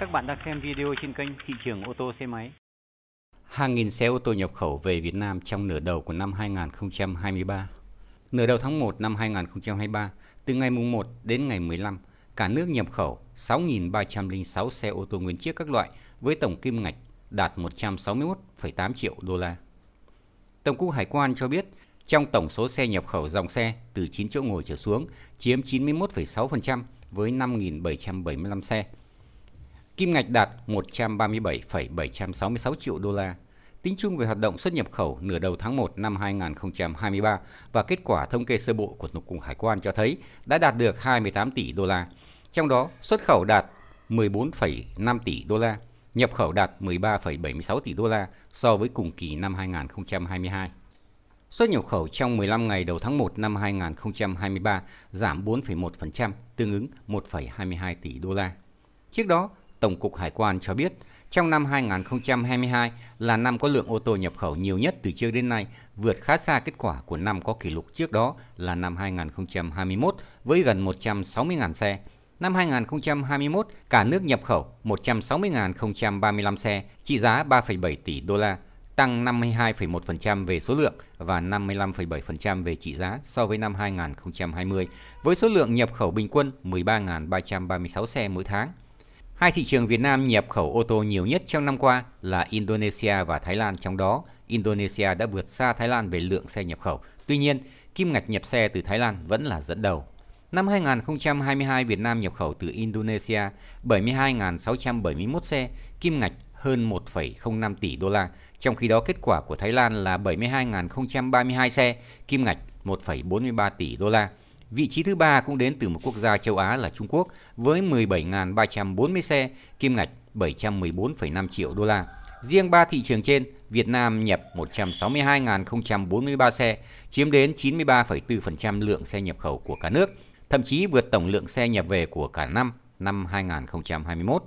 Các bạn đang xem video trên kênh Thị trường ô tô xe máy. Hàng nghìn xe ô tô nhập khẩu về Việt Nam trong nửa đầu của năm 2023. Nửa đầu tháng 1 năm 2023, từ ngày mùng 1 đến ngày 15, cả nước nhập khẩu 6.306 xe ô tô nguyên chiếc các loại với tổng kim ngạch đạt 161,8 triệu đô la. Tổng cục Hải quan cho biết, trong tổng số xe nhập khẩu dòng xe từ 9 chỗ ngồi trở xuống chiếm 91,6% với 5.775 xe, kim ngạch đạt 137,766 triệu đô la. Tính chung về hoạt động xuất nhập khẩu nửa đầu tháng 1 năm 2023 và kết quả thống kê sơ bộ của Tổng cục Hải quan cho thấy đã đạt được 28 tỷ đô la. Trong đó, xuất khẩu đạt 14,5 tỷ đô la, nhập khẩu đạt 13,76 tỷ đô la so với cùng kỳ năm 2022. Xuất nhập khẩu trong 15 ngày đầu tháng 1 năm 2023 giảm 4,1%, tương ứng 1,22 tỷ đô la. Trước đó, Tổng cục Hải quan cho biết, trong năm 2022 là năm có lượng ô tô nhập khẩu nhiều nhất từ trước đến nay, vượt khá xa kết quả của năm có kỷ lục trước đó là năm 2021 với gần 160.000 xe. Năm 2021, cả nước nhập khẩu 160.035 xe, trị giá 3,7 tỷ đô la, tăng 52,1% về số lượng và 55,7% về trị giá so với năm 2020, với số lượng nhập khẩu bình quân 13.336 xe mỗi tháng. Hai thị trường Việt Nam nhập khẩu ô tô nhiều nhất trong năm qua là Indonesia và Thái Lan, trong đó Indonesia đã vượt xa Thái Lan về lượng xe nhập khẩu. Tuy nhiên, kim ngạch nhập xe từ Thái Lan vẫn là dẫn đầu. Năm 2022, Việt Nam nhập khẩu từ Indonesia 72.671 xe, kim ngạch hơn 1,05 tỷ đô la, trong khi đó kết quả của Thái Lan là 72.032 xe, kim ngạch 1,43 tỷ đô la. Vị trí thứ ba cũng đến từ một quốc gia châu Á là Trung Quốc với 17.340 xe, kim ngạch 714,5 triệu đô la. Riêng ba thị trường trên, Việt Nam nhập 162.043 xe, chiếm đến 93,4% lượng xe nhập khẩu của cả nước, thậm chí vượt tổng lượng xe nhập về của cả năm năm 2021.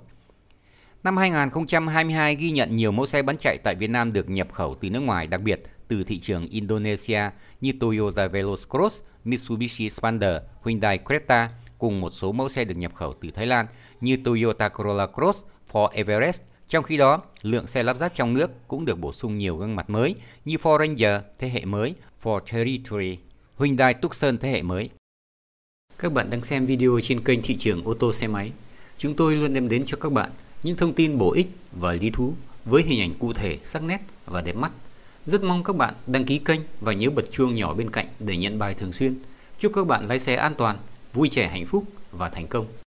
Năm 2022 ghi nhận nhiều mẫu xe bán chạy tại Việt Nam được nhập khẩu từ nước ngoài, đặc biệt từ thị trường Indonesia như Toyota Veloz Cross, Mitsubishi Xpander, Hyundai Creta cùng một số mẫu xe được nhập khẩu từ Thái Lan như Toyota Corolla Cross, Ford Everest. Trong khi đó, lượng xe lắp ráp trong nước cũng được bổ sung nhiều gương mặt mới như Ford Ranger thế hệ mới, Ford Territory, Hyundai Tucson thế hệ mới. Các bạn đang xem video trên kênh thị trường ô tô xe máy. Chúng tôi luôn đem đến cho các bạn những thông tin bổ ích và lý thú với hình ảnh cụ thể, sắc nét và đẹp mắt rất mong các bạn đăng ký kênh và nhớ bật chuông nhỏ bên cạnh để nhận bài thường xuyên. Chúc các bạn lái xe an toàn, vui trẻ hạnh phúc và thành công.